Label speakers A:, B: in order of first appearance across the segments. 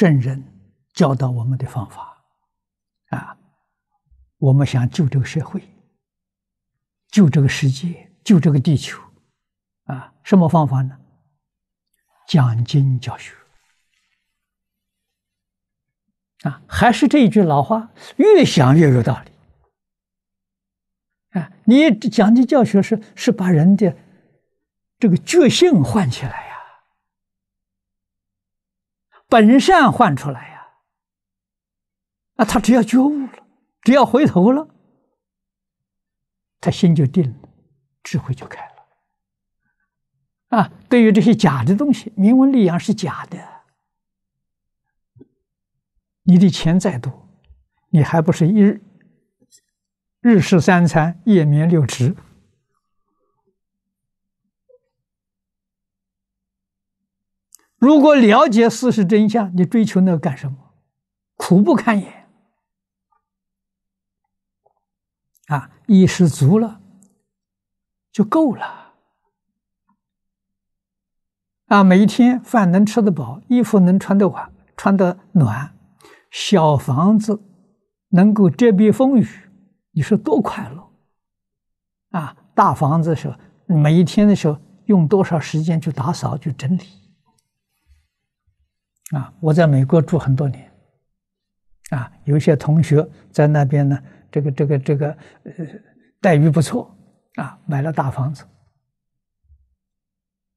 A: 圣人教导我们的方法，啊，我们想救这个社会，救这个世界，救这个地球，啊，什么方法呢？讲经教学，啊，还是这一句老话，越想越有道理，啊，你讲经教学是是把人的这个觉性唤起来。本善换出来呀，那他只要觉悟了，只要回头了，他心就定了，智慧就开了。啊，对于这些假的东西，名闻利养是假的，你的钱再多，你还不是一日日食三餐，夜眠六尺。如果了解事实真相，你追求那个干什么？苦不堪言啊！意识足了，就够了啊！每一天饭能吃得饱，衣服能穿得暖，穿得暖，小房子能够遮蔽风雨，你说多快乐啊！大房子的时候，每一天的时候，用多少时间去打扫、去整理？啊，我在美国住很多年，啊，有些同学在那边呢，这个这个这个待遇不错，啊，买了大房子，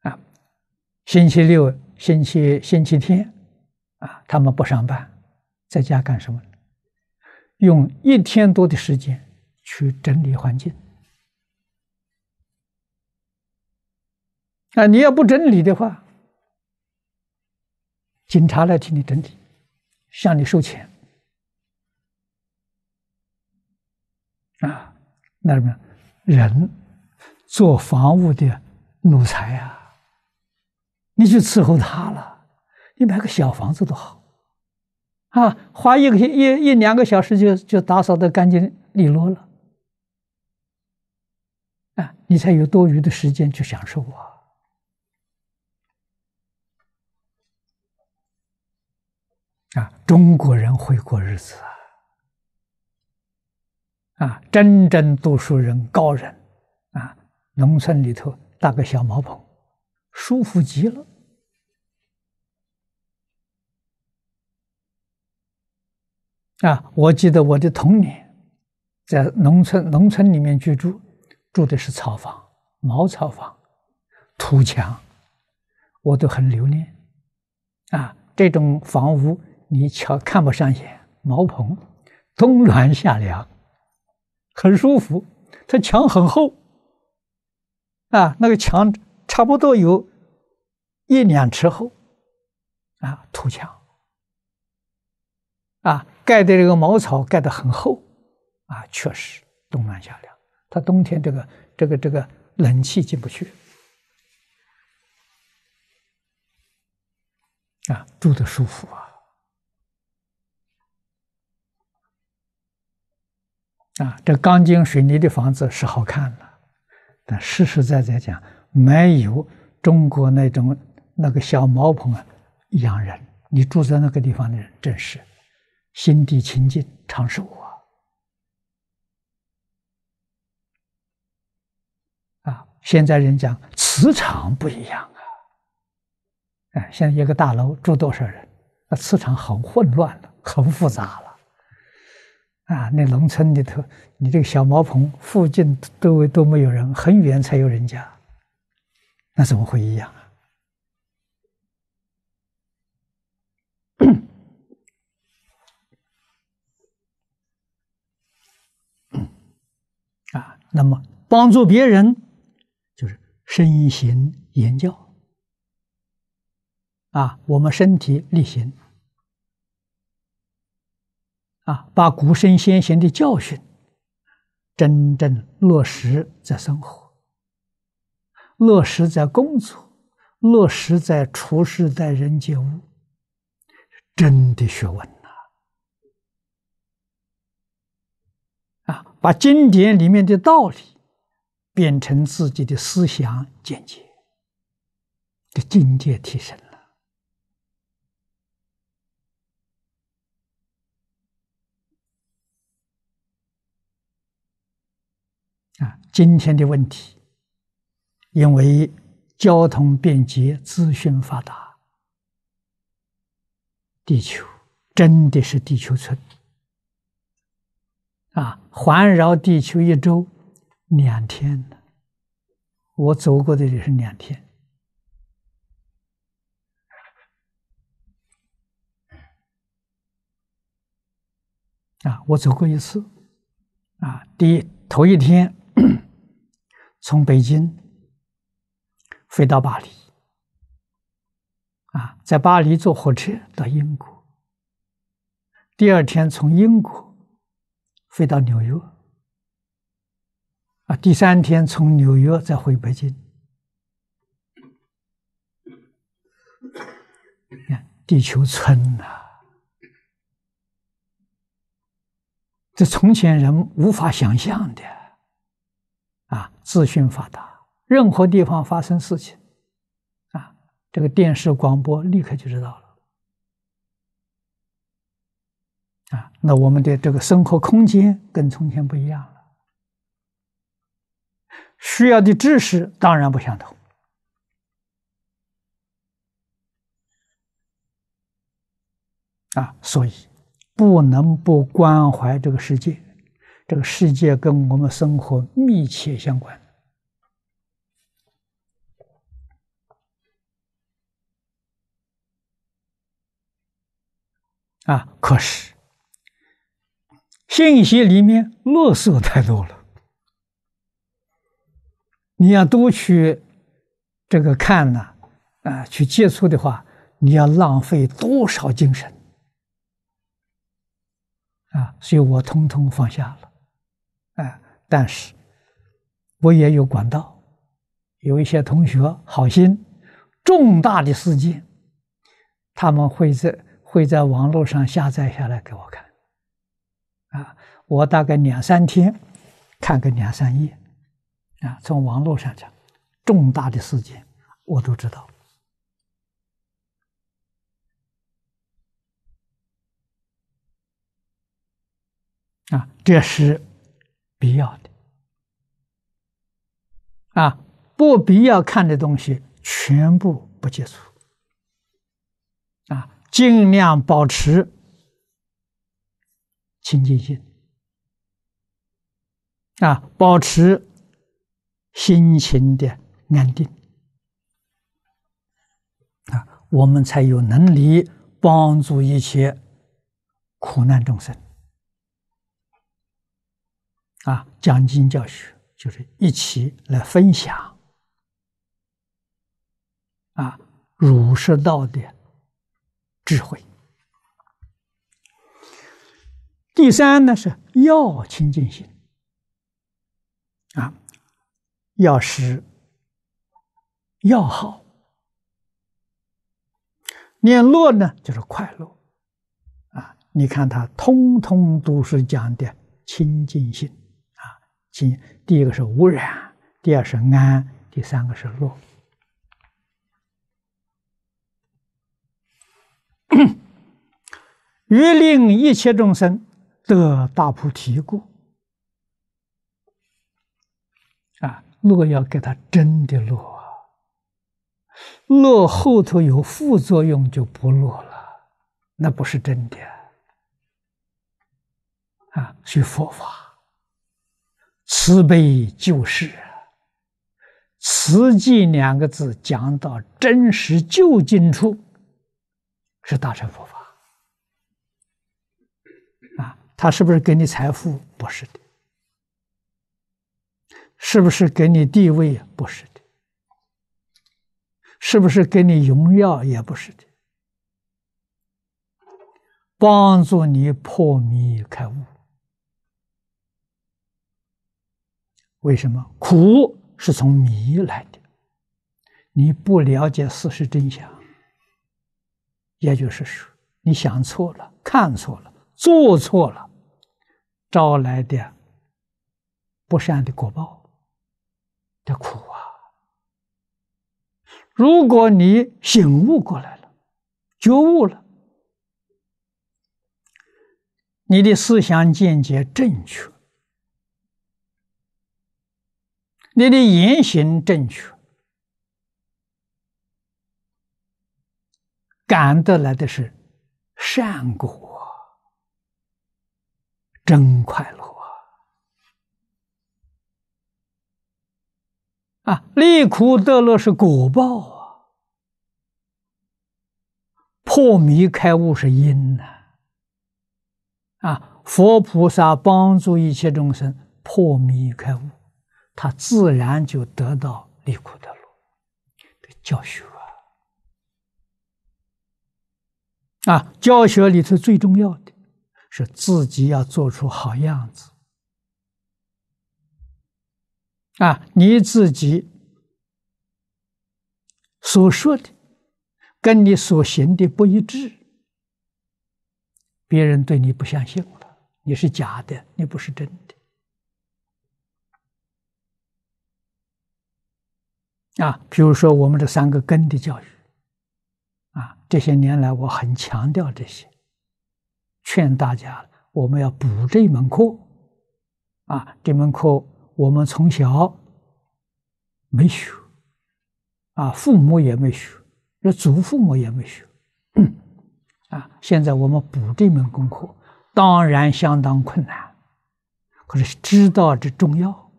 A: 啊，星期六、星期星期天，啊，他们不上班，在家干什么？用一天多的时间去整理环境。啊，你要不整理的话。警察来替你整理，向你收钱，啊，那什么，人做房屋的奴才呀？你去伺候他了，你买个小房子多好，啊，花一个一一两个小时就就打扫的干净利落了，啊，你才有多余的时间去享受啊。啊，中国人会过日子啊！啊，真正读书人、高人啊，农村里头搭个小茅棚，舒服极了。啊，我记得我的童年，在农村农村里面居住，住的是草房、茅草房、土墙，我都很留念啊，这种房屋。你瞧，看不上眼，茅棚，冬暖夏凉，很舒服。它墙很厚，啊，那个墙差不多有一两尺厚，啊，土墙，啊，盖的这个茅草盖的很厚，啊，确实冬暖夏凉。它冬天这个这个这个冷气进不去，啊，住的舒服啊。啊，这钢筋水泥的房子是好看了，但实实在在讲，没有中国那种那个小毛棚啊，养人。你住在那个地方的人，真是心地清净、长寿啊！啊，现在人讲磁场不一样啊，哎，现在一个大楼住多少人，那磁场很混乱了，很复杂了。啊，那农村里头，你这个小茅棚附近都都都没有人，很远才有人家，那怎么会一样啊？啊，那么帮助别人就是身行言教啊，我们身体力行。啊，把古圣先贤的教训真正落实在生活，落实在工作，落实在处世，在人接物，真的学问呐！啊，把经典里面的道理变成自己的思想见解，的境界提升今天的问题，因为交通便捷、资讯发达，地球真的是地球村啊！环绕地球一周两天我走过的也是两天啊！我走过一次啊，第一头一天。从北京飞到巴黎，啊，在巴黎坐火车到英国，第二天从英国飞到纽约，啊，第三天从纽约再回北京，你看，地球村呐，这从前人无法想象的。啊，资讯发达，任何地方发生事情，啊，这个电视广播立刻就知道了。啊，那我们的这个生活空间跟从前不一样了，需要的知识当然不相同。啊，所以不能不关怀这个世界。这个世界跟我们生活密切相关啊！可是信息里面恶色太多了，你要多去这个看呢，啊，去接触的话，你要浪费多少精神啊！所以我通通放下了。啊，但是我也有管道，有一些同学好心，重大的事件，他们会在会在网络上下载下来给我看，啊，我大概两三天看个两三页，啊，从网络上讲，重大的事件我都知道，啊，这是。必要的啊，不必要看的东西，全部不接触啊，尽量保持清净心啊，保持心情的安定啊，我们才有能力帮助一切苦难众生。啊，讲经教学就是一起来分享啊，儒释道的智慧。第三呢是要清净心，啊，要实，要好，念乐呢就是快乐啊。你看，它通通都是讲的清净心。今第一个是污染，第二是安，第三个是乐。欲令一切众生得大菩提故，啊，乐要给他真的乐，乐后头有副作用就不乐了，那不是真的啊！是佛法。慈悲就是“慈济”两个字，讲到真实究竟处，是大乘佛法啊。他是不是给你财富？不是的。是不是给你地位？不是的。是不是给你荣耀？也不是的。帮助你破迷开悟。为什么苦是从迷来的？你不了解事实真相，也就是说，你想错了，看错了，做错了，招来的不善的果报的苦啊！如果你醒悟过来了，觉悟了，你的思想见解正确。你的言行正确，感得来的是善果，真快乐啊！啊，利苦得乐是果报啊，破迷开悟是因啊，啊，佛菩萨帮助一切众生破迷开悟。他自然就得到利苦的路的教学啊！啊，教学里头最重要的是自己要做出好样子啊！你自己所说的跟你所行的不一致，别人对你不相信了，你是假的，你不是真的。啊，比如说我们这三个根的教育，啊，这些年来我很强调这些，劝大家我们要补这门课，啊，这门课我们从小没学，啊，父母也没学，那祖父母也没学，啊，现在我们补这门功课，当然相当困难，可是知道这重要，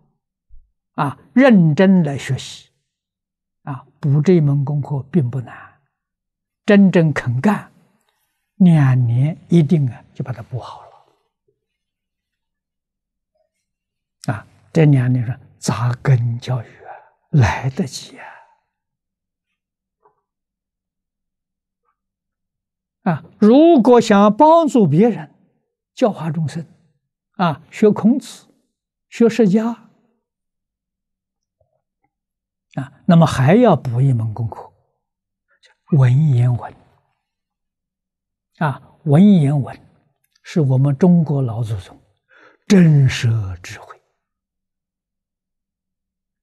A: 啊，认真来学习。啊，补这一门功课并不难，真正肯干，两年一定啊就把它补好了。啊，这两年是扎根教育，啊，来得及啊。啊，如果想帮助别人，教化众生，啊，学孔子，学释迦。啊，那么还要补一门功课，文言文。啊，文言文是我们中国老祖宗，真实智慧，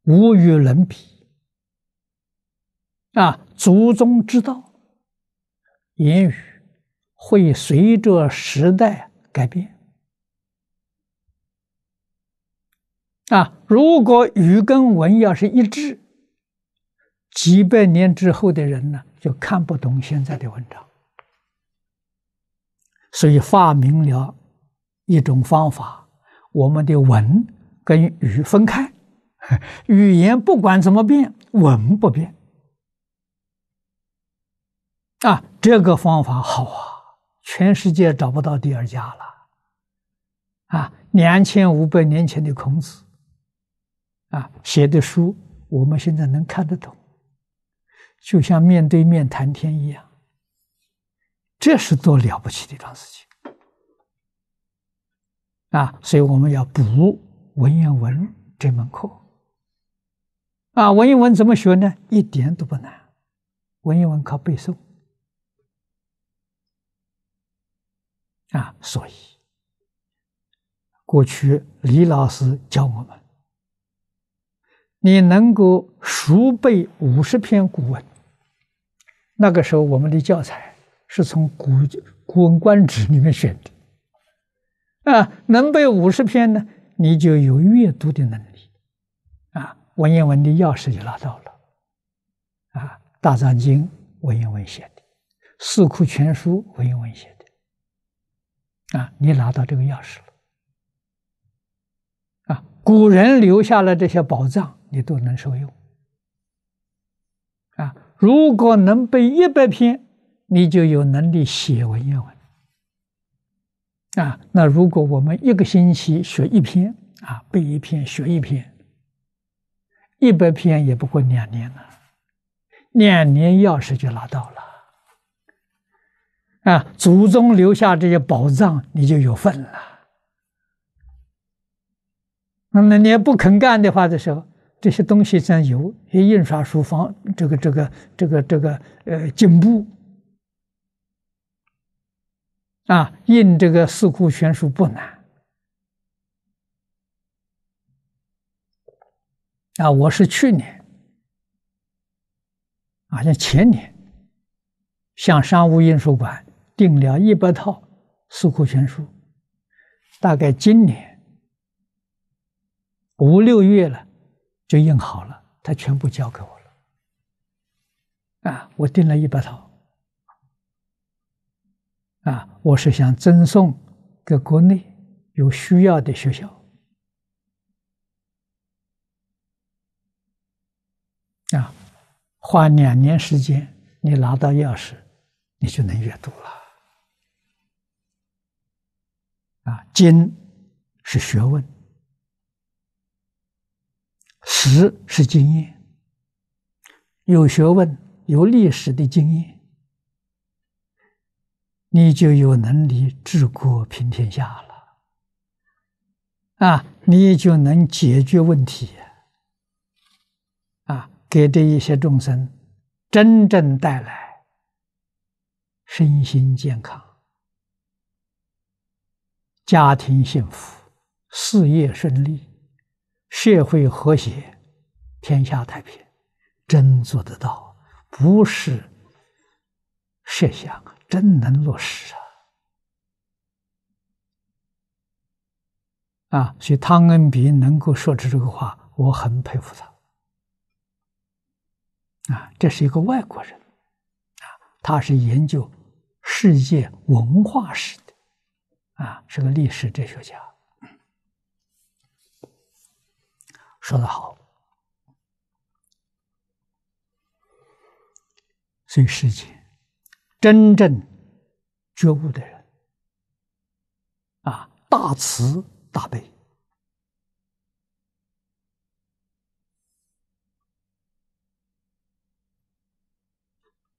A: 无与伦比。啊，祖宗之道，言语会随着时代改变。啊，如果语跟文要是一致。几百年之后的人呢，就看不懂现在的文章。所以发明了一种方法，我们的文跟语分开，语言不管怎么变，文不变。啊，这个方法好啊，全世界找不到第二家了。啊，两千五百年前的孔子，啊写的书，我们现在能看得懂。就像面对面谈天一样，这是多了不起的一桩事情啊！所以我们要补文言文这门课啊！文言文怎么学呢？一点都不难，文言文靠背诵啊！所以过去李老师教我们，你能够熟背五十篇古文。那个时候，我们的教材是从《古古文观止》里面选的啊，能背五十篇呢，你就有阅读的能力啊，文言文的钥匙就拿到了啊，《大藏经》文言文写的，《四库全书》文言文写的啊，你拿到这个钥匙了啊，古人留下了这些宝藏，你都能受用。如果能背一百篇，你就有能力写文言文。啊，那如果我们一个星期学一篇，啊，背一篇学一篇，一百篇也不过两年了，两年钥匙就拿到了。啊，祖宗留下这些宝藏，你就有份了。那么你要不肯干的话的时候。这些东西在有些印刷书方这个这个这个这个呃进步啊，印这个《四库全书》不难啊。我是去年，好像前年向商务印书馆订了一百套《四库全书》，大概今年五六月了。就印好了，他全部交给我了。啊，我订了一百套，啊，我是想赠送给国内有需要的学校。啊，花两年时间，你拿到钥匙，你就能阅读了。啊，经是学问。识是经验，有学问、有历史的经验，你就有能力治国平天下了。啊，你就能解决问题，啊，给这一些众生真正带来身心健康、家庭幸福、事业顺利。社会和谐，天下太平，真做得到，不是设想，真能落实啊！啊，所以汤恩比能够说出这个话，我很佩服他。啊，这是一个外国人，啊，他是研究世界文化史的，啊，是个历史哲学家。说得好，所以世界真正觉悟的人啊，大慈大悲、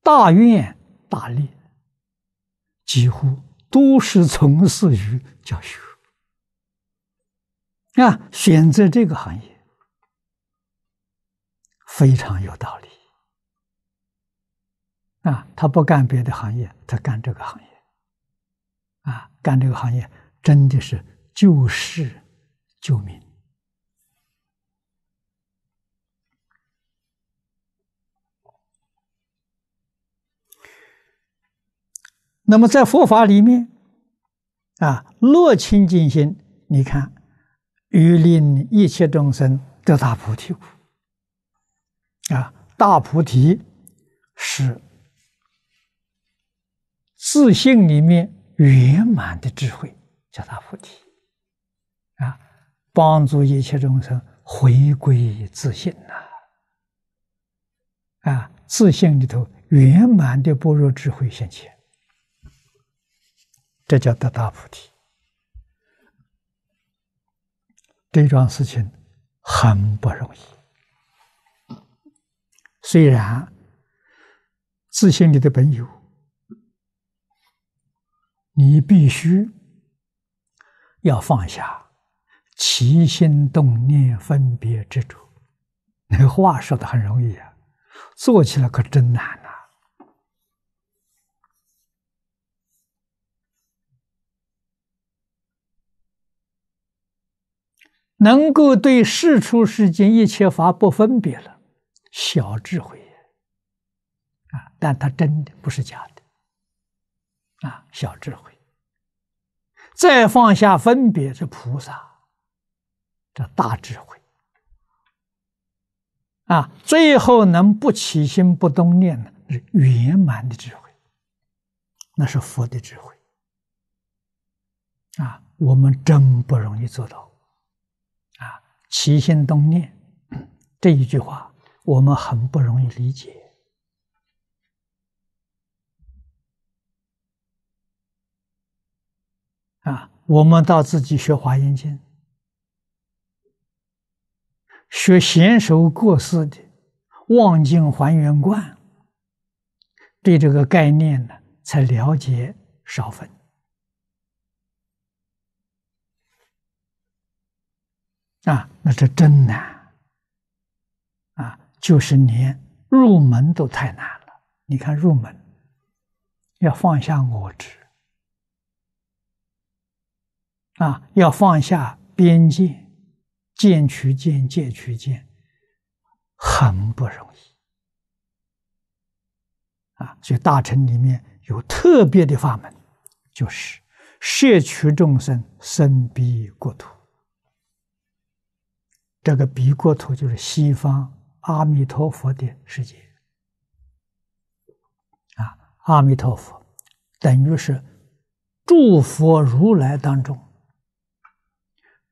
A: 大愿大利，几乎都是从事于教学啊，选择这个行业。非常有道理啊！他不干别的行业，他干这个行业啊，干这个行业真的是救世救民。那么在佛法里面啊，乐清净心，你看，欲令一切众生得大菩提故。啊，大菩提是自信里面圆满的智慧，叫大菩提啊，帮助一切众生回归自信呐！啊，自信里头圆满的般若智慧显前，这叫得大菩提。这桩事情很不容易。虽然自信里的本有，你必须要放下起心动念、分别执着。那话说的很容易啊，做起来可真难呐！能够对事出世间一切法不分别了。小智慧，啊，但它真的不是假的，啊，小智慧。再放下分别，是菩萨，这大智慧，啊，最后能不起心不动念呢，是圆满的智慧，那是佛的智慧，啊，我们真不容易做到，啊，起心动念 这一句话。我们很不容易理解啊！我们到自己学华严经，学贤熟过似的，望境还原观，对这个概念呢，才了解少分啊！那这真难。就是连入门都太难了。你看入门，要放下我执，啊，要放下边界，渐趋见，渐趋见，很不容易啊。所以大乘里面有特别的法门，就是摄取众生生彼国土。这个彼国土就是西方。阿弥陀佛的世界，啊，阿弥陀佛，等于是诸佛如来当中，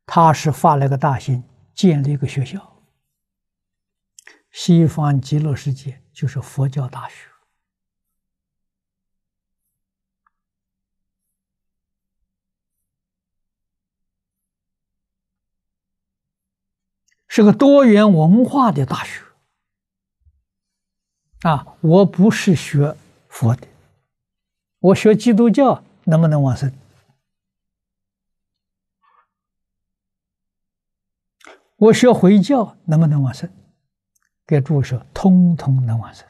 A: 他是发了个大心，建立一个学校。西方极乐世界就是佛教大学。是个多元文化的大学啊！我不是学佛的，我学基督教能不能往生？我学回教能不能往生？给诸位说，通通能往生，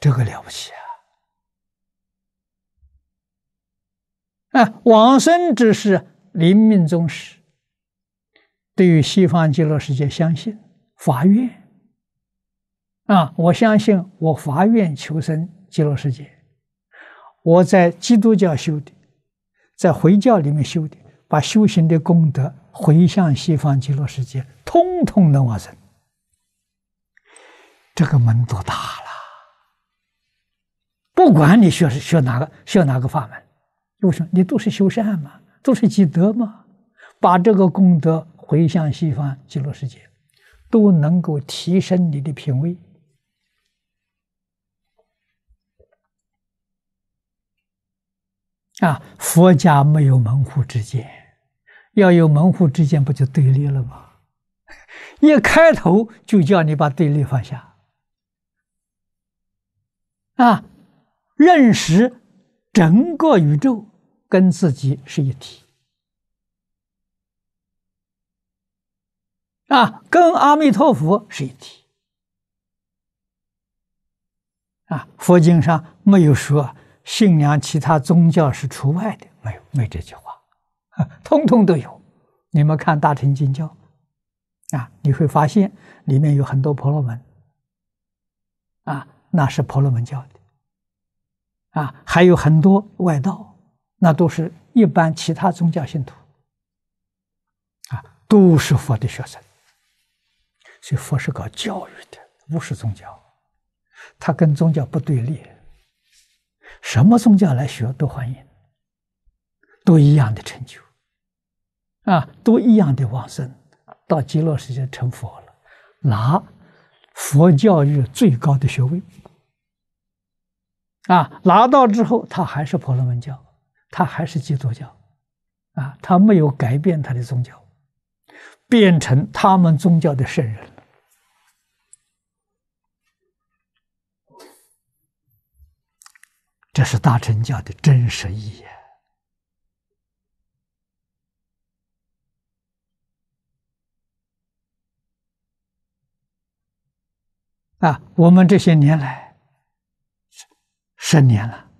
A: 这个了不起啊！哎，往生只是临命终时。对于西方极乐世界相信法愿啊！我相信我法愿求生极乐世界。我在基督教修的，在回教里面修的，把修行的功德回向西方极乐世界，通通能往生。这个门多大了？不管你学学哪个，学哪个法门，为什么你都是修善嘛，都是积德嘛，把这个功德。回向西方极乐世界，都能够提升你的品位。啊，佛家没有门户之见，要有门户之见不就对立了吗？一开头就叫你把对立放下。啊，认识整个宇宙跟自己是一体。啊，跟阿弥陀佛是一体。啊，佛经上没有说信仰其他宗教是除外的，没有，没这句话，通通都有。你们看大乘经教，啊，你会发现里面有很多婆罗门，啊，那是婆罗门教的，啊，还有很多外道，那都是一般其他宗教信徒，啊，都是佛的学生。所以，佛是搞教育的，不是宗教，他跟宗教不对立。什么宗教来学都欢迎，都一样的成就，啊，都一样的往生，到极乐世界成佛了，拿佛教育最高的学位，啊，拿到之后他还是婆罗门教，他还是基督教，啊，他没有改变他的宗教，变成他们宗教的圣人。这是大乘教的真实意义。啊！我们这些年来，十十年了，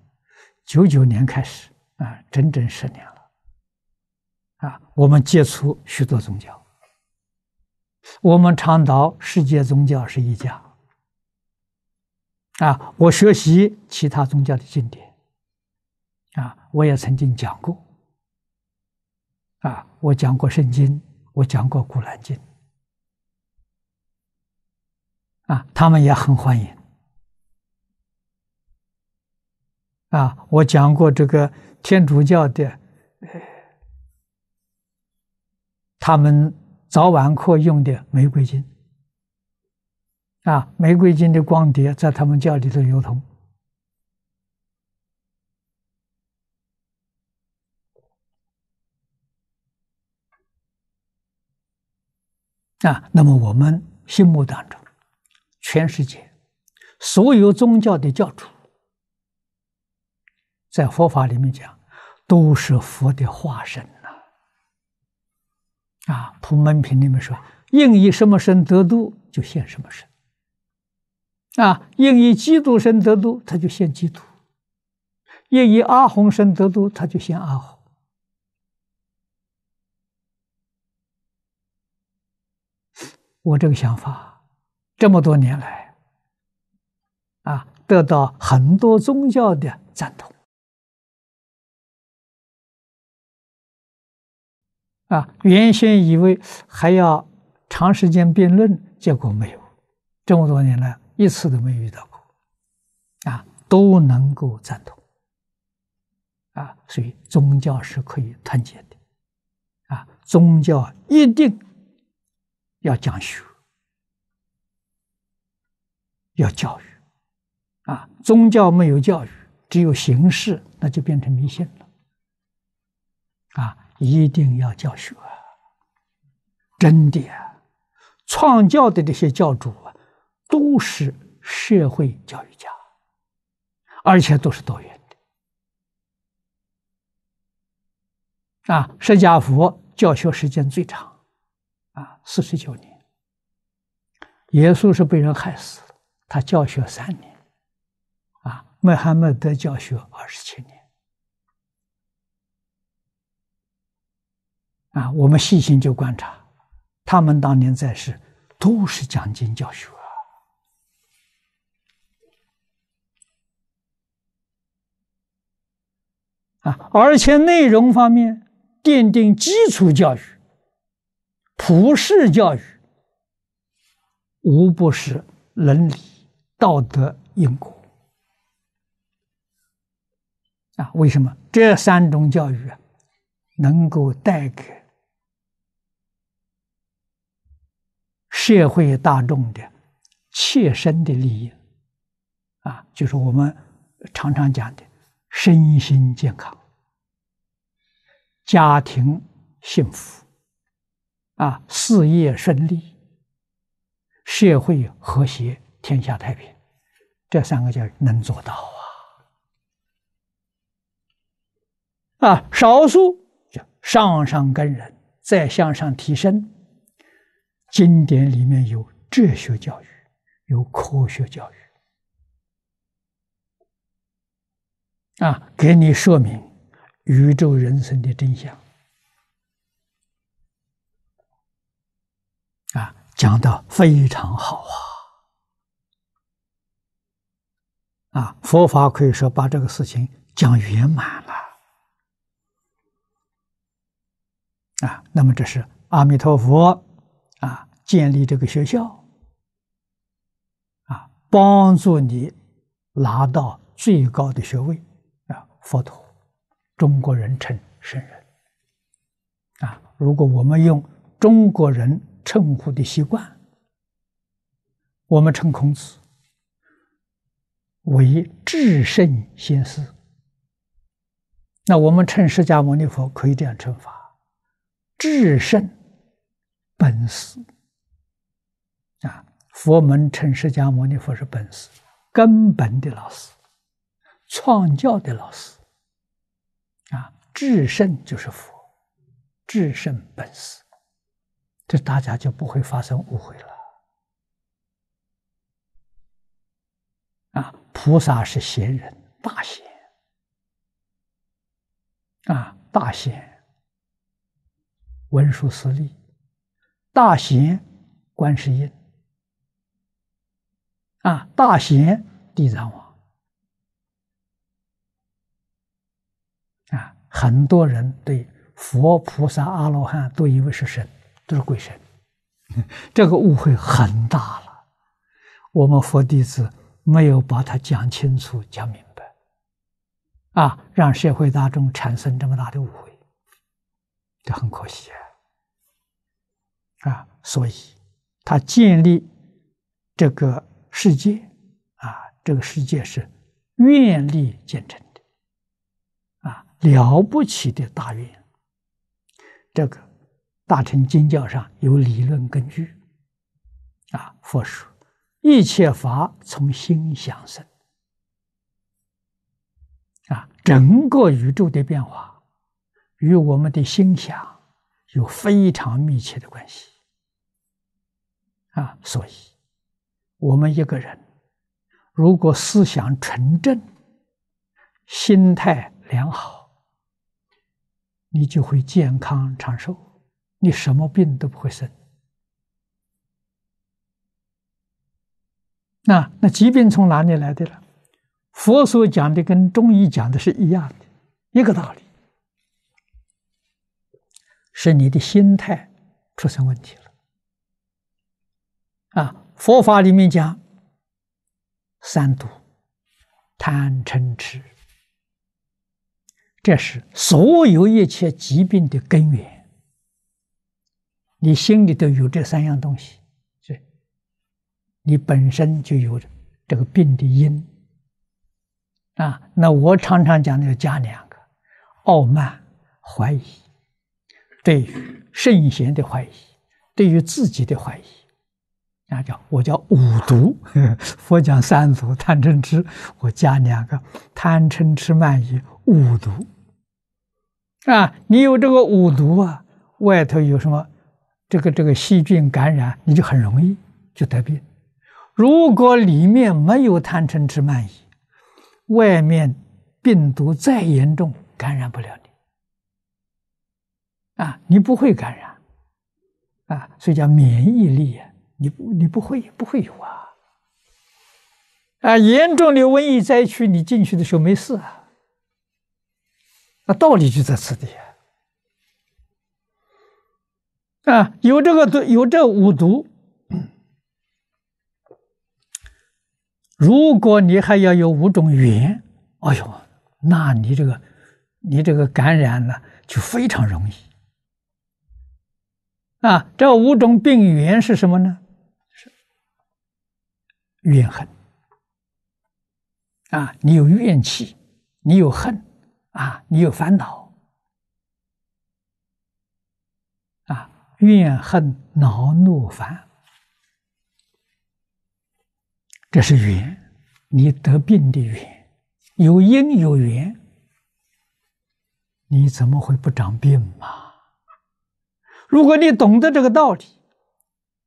A: 九九年开始啊，整整十年了，啊，我们接触许多宗教，我们倡导世界宗教是一家。啊，我学习其他宗教的经典，啊，我也曾经讲过，啊，我讲过《圣经》，我讲过《古兰经》，啊，他们也很欢迎，啊，我讲过这个天主教的，呃，他们早晚课用的玫瑰经。啊，玫瑰金的光碟在他们教里头流通啊。那么我们心目当中，全世界所有宗教的教主，在佛法里面讲，都是佛的化身呐。啊，普门品里面说，应以什么身得度，就现什么身。啊，应以基督身得度，他就现基督；应以阿洪身得度，他就现阿洪。我这个想法，这么多年来，啊，得到很多宗教的赞同。啊，原先以为还要长时间辩论，结果没有，这么多年来一次都没遇到过，啊，都能够赞同，啊，所以宗教是可以团结的，啊，宗教一定要讲学，要教育，啊，宗教没有教育，只有形式，那就变成迷信了，啊，一定要教学，真的，啊，创教的这些教主啊。都是社会教育家，而且都是多元的。啊，释迦佛教学时间最长，啊，四十九年。耶稣是被人害死了，他教学三年，啊，穆罕默德教学二十七年，啊，我们细心就观察，他们当年在世都是讲经教学。啊，而且内容方面，奠定基础教育、普世教育，无不是伦理道德因果。啊，为什么这三种教育啊，能够带给社会大众的切身的利益？啊，就是我们常常讲的。身心健康，家庭幸福，啊，事业顺利，社会和谐，天下太平，这三个叫能做到啊！啊，少数叫上上根人再向上提升，经典里面有哲学教育，有科学教育。啊，给你说明宇宙人生的真相。啊，讲的非常好啊！啊，佛法可以说把这个事情讲圆满了。啊，那么这是阿弥陀佛啊，建立这个学校，啊，帮助你拿到最高的学位。佛陀，中国人称圣人，啊，如果我们用中国人称呼的习惯，我们称孔子为至圣先师，那我们称释迦牟尼佛可以这样称法，至圣本师，啊，佛门称释迦牟尼佛是本师，根本的老师，创教的老师。至圣就是佛，至圣本师，这大家就不会发生误会了。啊，菩萨是贤人，大贤，啊，大贤，文殊师利，大贤，观世音，啊，大贤，地藏王。很多人对佛、菩萨、阿罗汉都以为是神，都是鬼神，这个误会很大了。我们佛弟子没有把它讲清楚、讲明白，啊，让社会大众产生这么大的误会，这很可惜啊。啊，所以他建立这个世界，啊，这个世界是愿力建成。了不起的大愿，这个大乘经教上有理论根据，啊，佛说一切法从心想生，啊，整个宇宙的变化与我们的心想有非常密切的关系，啊，所以我们一个人如果思想纯正，心态良好。你就会健康长寿，你什么病都不会生。那那疾病从哪里来的呢？佛所讲的跟中医讲的是一样的，一个道理，是你的心态出现问题了。啊，佛法里面讲三毒：贪、嗔、痴。这是所有一切疾病的根源。你心里都有这三样东西，是，你本身就有这个病的因。啊，那我常常讲的要加两个：傲慢、怀疑，对于圣贤的怀疑，对于自己的怀疑。那叫我叫五毒。佛讲三毒贪嗔痴，我加两个贪嗔痴慢疑，五毒。啊，你有这个五毒啊，外头有什么这个这个细菌感染，你就很容易就得病。如果里面没有贪嗔痴慢疑，外面病毒再严重，感染不了你啊，你不会感染啊。所以叫免疫力呀，你不你不会不会有啊啊，严重的瘟疫灾区，你进去的时候没事啊。那道理就在此地啊！有这个毒，有这五毒。如果你还要有五种缘，哎呦，那你这个，你这个感染呢，就非常容易。啊，这五种病源是什么呢？是怨恨啊！你有怨气，你有恨。啊，你有烦恼，啊，怨恨、恼怒、烦，这是缘，你得病的缘，有因有缘，你怎么会不长病嘛？如果你懂得这个道理，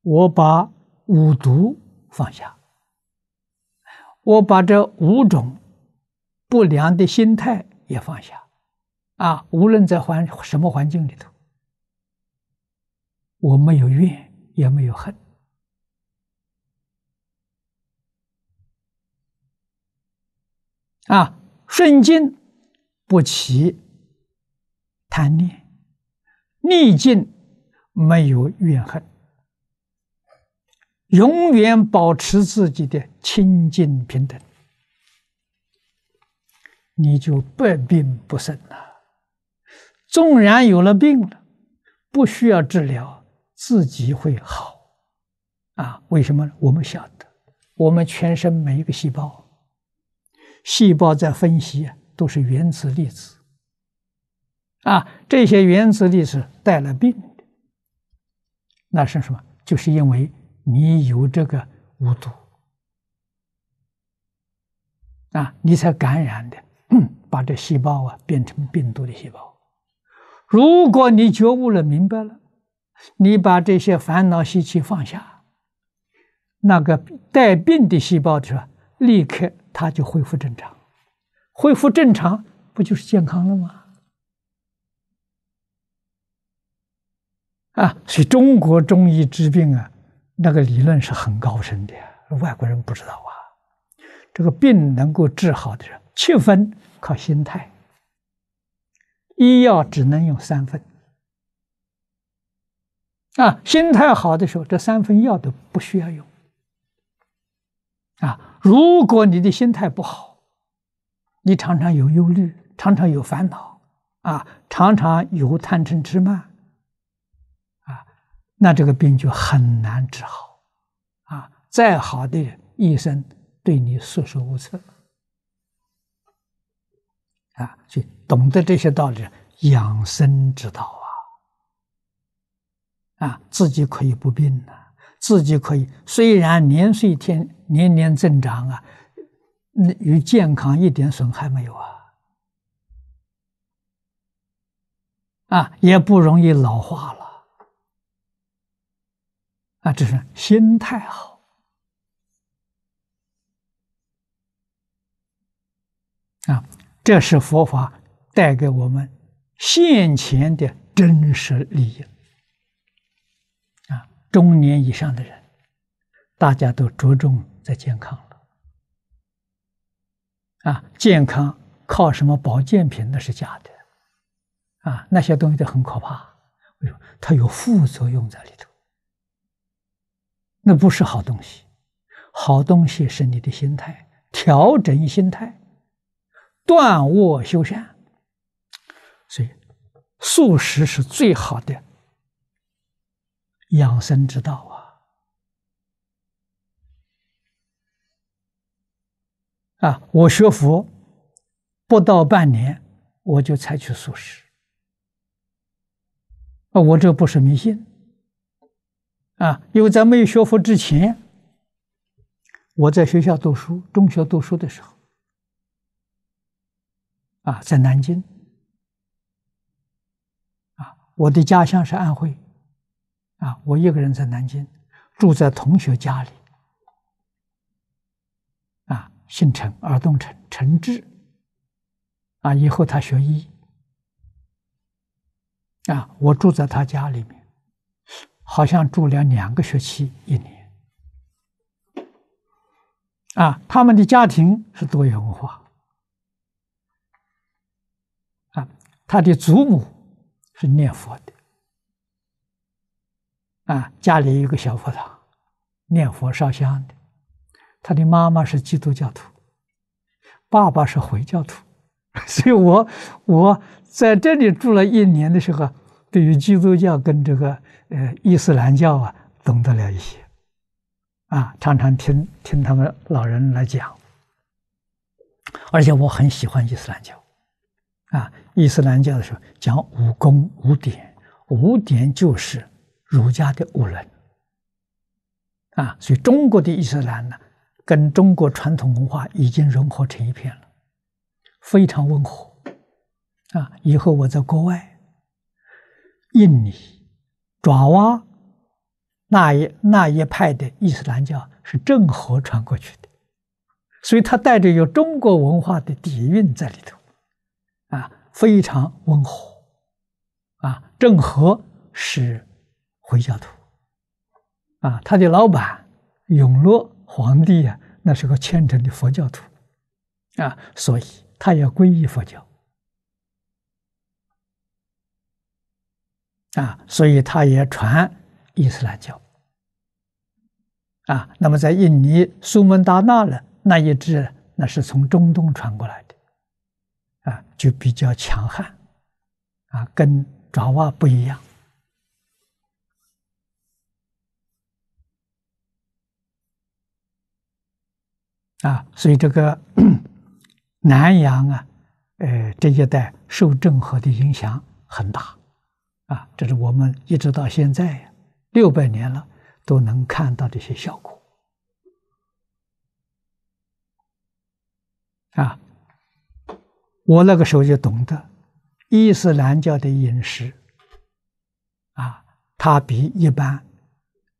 A: 我把五毒放下，我把这五种不良的心态。也放下，啊，无论在环什么环境里头，我没有怨，也没有恨，啊，顺境不起贪念，逆境没有怨恨，永远保持自己的清净平等。你就百病不生了。纵然有了病了，不需要治疗，自己会好。啊，为什么？我们晓得，我们全身每一个细胞，细胞在分析都是原子粒子。啊，这些原子粒子带了病的，那是什么？就是因为你有这个无毒，啊，你才感染的。把这细胞啊变成病毒的细胞。如果你觉悟了、明白了，你把这些烦恼习气放下，那个带病的细胞是吧？立刻它就恢复正常。恢复正常，不就是健康了吗？啊，所以中国中医治病啊，那个理论是很高深的，外国人不知道啊。这个病能够治好的人七分。靠心态，医药只能用三分啊。心态好的时候，这三分药都不需要用啊。如果你的心态不好，你常常有忧虑，常常有烦恼啊，常常有贪嗔痴慢啊，那这个病就很难治好啊。再好的医生对你束手无策。啊，就懂得这些道理，养生之道啊，啊，自己可以不病啊，自己可以虽然年岁天年年增长啊，那与健康一点损害没有啊，啊，也不容易老化了，啊，这是心态好啊。这是佛法带给我们现前的真实利益啊！中年以上的人，大家都着重在健康了啊！健康靠什么保健品？那是假的啊！那些东西都很可怕，为什么？它有副作用在里头，那不是好东西。好东西是你的心态，调整心态。断卧修善，所以素食是最好的养生之道啊！啊，我学佛不到半年，我就采取素食啊，我这不是迷信啊，因为在没有学佛之前，我在学校读书，中学读书的时候。啊，在南京。啊，我的家乡是安徽，啊，我一个人在南京，住在同学家里。啊，姓陈，儿童陈陈志，啊，以后他学医。啊，我住在他家里面，好像住了两个学期，一年。啊，他们的家庭是多元文化。他的祖母是念佛的，啊，家里有个小佛堂，念佛烧香的。他的妈妈是基督教徒，爸爸是回教徒，所以，我我在这里住了一年的时候，对于基督教跟这个呃伊斯兰教啊，懂得了一些，啊，常常听听他们老人来讲，而且我很喜欢伊斯兰教，啊。伊斯兰教的时候讲五功五典，五典就是儒家的五伦啊，所以中国的伊斯兰呢，跟中国传统文化已经融合成一片了，非常温和啊。以后我在国外，印尼爪哇那一那一派的伊斯兰教是正和传过去的，所以它带着有中国文化的底蕴在里头啊。非常温和，啊，郑和是回教徒，啊，他的老板永乐皇帝啊，那是个虔诚的佛教徒，啊，所以他要皈依佛教，啊，所以他也传伊斯兰教，啊，那么在印尼苏门答腊呢，那一支，那是从中东传过来。的。啊，就比较强悍，啊，跟爪哇不一样，啊，所以这个 南洋啊，呃，这一带受郑和的影响很大，啊，这是我们一直到现在呀六百年了都能看到这些效果，啊。我那个时候就懂得伊斯兰教的饮食，啊，它比一般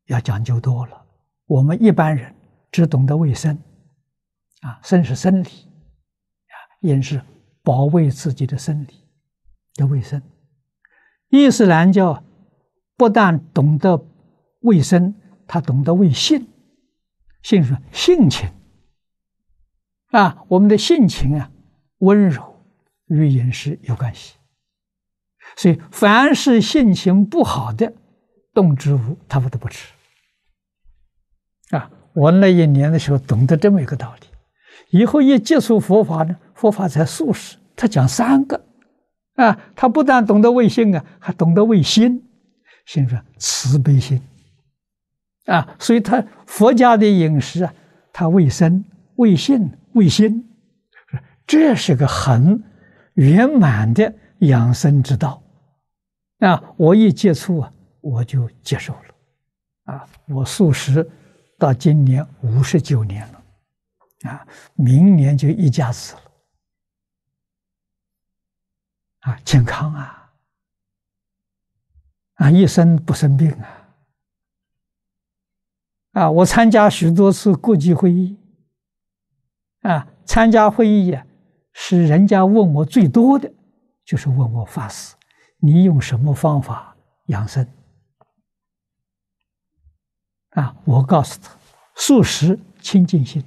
A: 要讲究多了。我们一般人只懂得卫生，啊，生是生理，啊，饮食保卫自己的生理的卫生。伊斯兰教不但懂得卫生，他懂得为性，性是性情，啊，我们的性情啊，温柔。与饮食有关系，所以凡是性情不好的动植物，他不得不吃。啊，我那一年的时候懂得这么一个道理，以后一接触佛法呢，佛法才素食。他讲三个，啊，他不但懂得为性啊，还懂得为心，先说慈悲心？啊，所以他佛家的饮食啊，他为生、为性、为心，这是个恒。圆满的养生之道，啊！我一接触啊，我就接受了，啊！我素食到今年五十九年了，啊！明年就一家子了，啊！健康啊！啊！一生不生病啊！啊！我参加许多次国际会议，啊！参加会议啊！是人家问我最多的就是问我法师，你用什么方法养生？啊，我告诉他：素食清净心。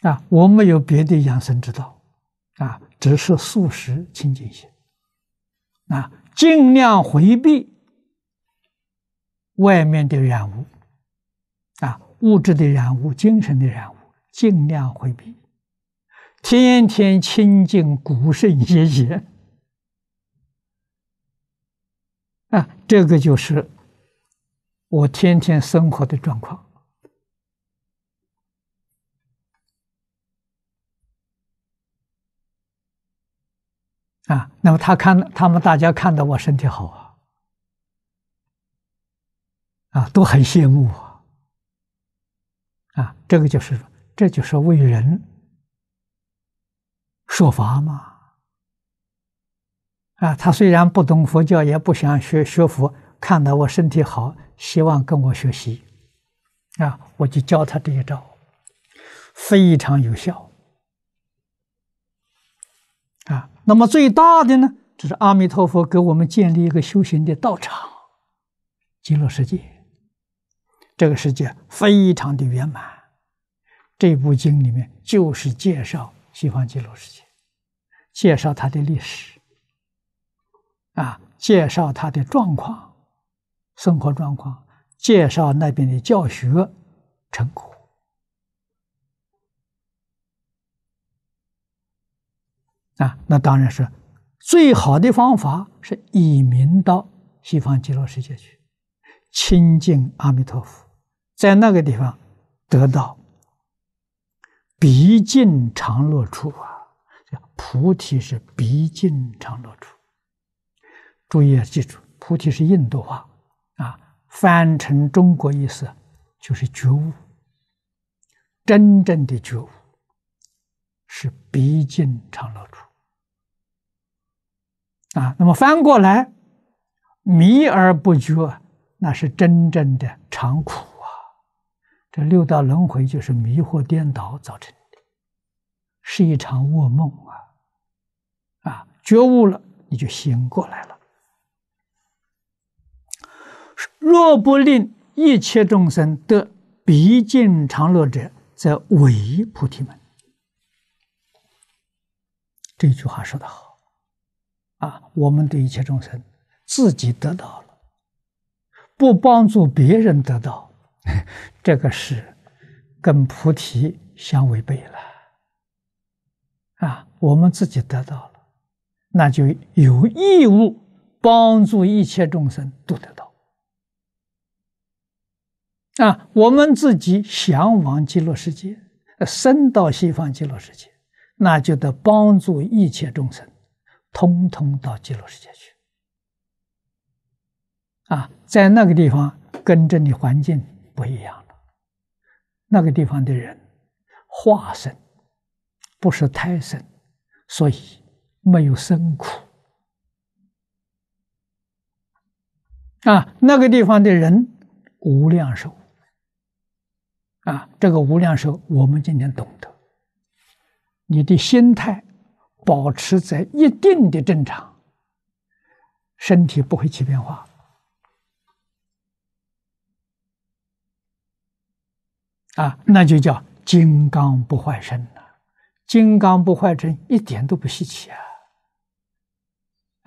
A: 啊，我没有别的养生之道，啊，只是素食清净心。啊，尽量回避外面的染污，啊，物质的染污，精神的染污。尽量回避，天天清净古圣爷爷。啊，这个就是我天天生活的状况。啊，那么他看他们大家看到我身体好啊，啊，都很羡慕啊。啊，这个就是。这就是为人说法嘛！啊，他虽然不懂佛教，也不想学学佛，看到我身体好，希望跟我学习。啊，我就教他这一招，非常有效。啊，那么最大的呢，就是阿弥陀佛给我们建立一个修行的道场，极乐世界。这个世界非常的圆满。这部经里面就是介绍西方极乐世界，介绍它的历史，啊，介绍它的状况，生活状况，介绍那边的教学成果。啊，那当然是最好的方法，是移民到西方极乐世界去，亲近阿弥陀佛，在那个地方得到。毕尽长乐处啊，菩提是毕尽长乐处。注意啊，记住，菩提是印度话啊，翻成中国意思就是觉悟。真正的觉悟是必尽长乐处啊。那么翻过来，迷而不觉，那是真正的长苦。这六道轮回就是迷惑颠倒造成的，是一场噩梦啊！啊，觉悟了你就醒过来了。若不令一切众生得毕竟常乐者，则为菩提门。这句话说得好啊！我们对一切众生，自己得到了，不帮助别人得到。这个是跟菩提相违背了啊！我们自己得到了，那就有义务帮助一切众生都得到啊！我们自己向往极乐世界，生到西方极乐世界，那就得帮助一切众生，通通到极乐世界去啊！在那个地方，跟着你环境。不一样了。那个地方的人，化身不是胎生，所以没有生苦。啊，那个地方的人无量寿。啊，这个无量寿，我们今天懂得。你的心态保持在一定的正常，身体不会起变化。啊，那就叫金刚不坏身了。金刚不坏身一点都不稀奇啊！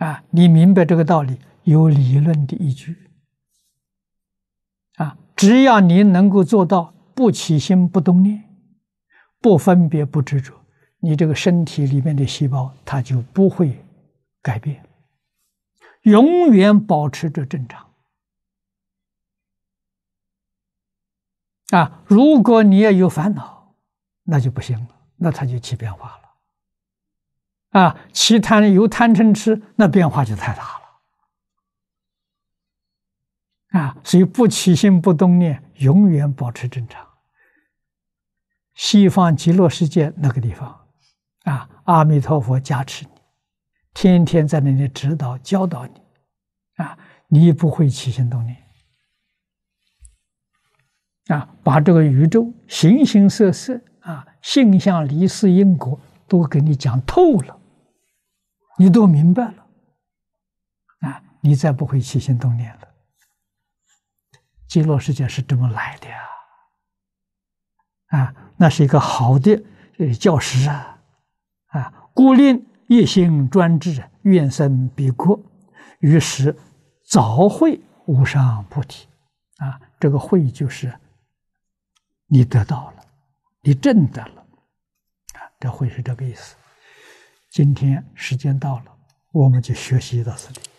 A: 啊，你明白这个道理，有理论的依据。啊，只要你能够做到不起心、不动念、不分别、不执着，你这个身体里面的细胞它就不会改变，永远保持着正常。啊，如果你也有烦恼，那就不行了，那它就起变化了。啊，他贪有贪嗔痴，那变化就太大了。啊，所以不起心不动念，永远保持正常。西方极乐世界那个地方，啊，阿弥陀佛加持你，天天在那里指导教导你，啊，你也不会起心动念。啊，把这个宇宙形形色色啊，性相离事因果都给你讲透了，你都明白了，啊，你再不会起心动念了。极乐世界是这么来的呀？啊，那是一个好的呃教师啊，啊，故令一心专志，愿生彼国，于是早会无上菩提。啊，这个会就是。你得到了，你证得了，啊，这会是这个意思。今天时间到了，我们就学习到这里。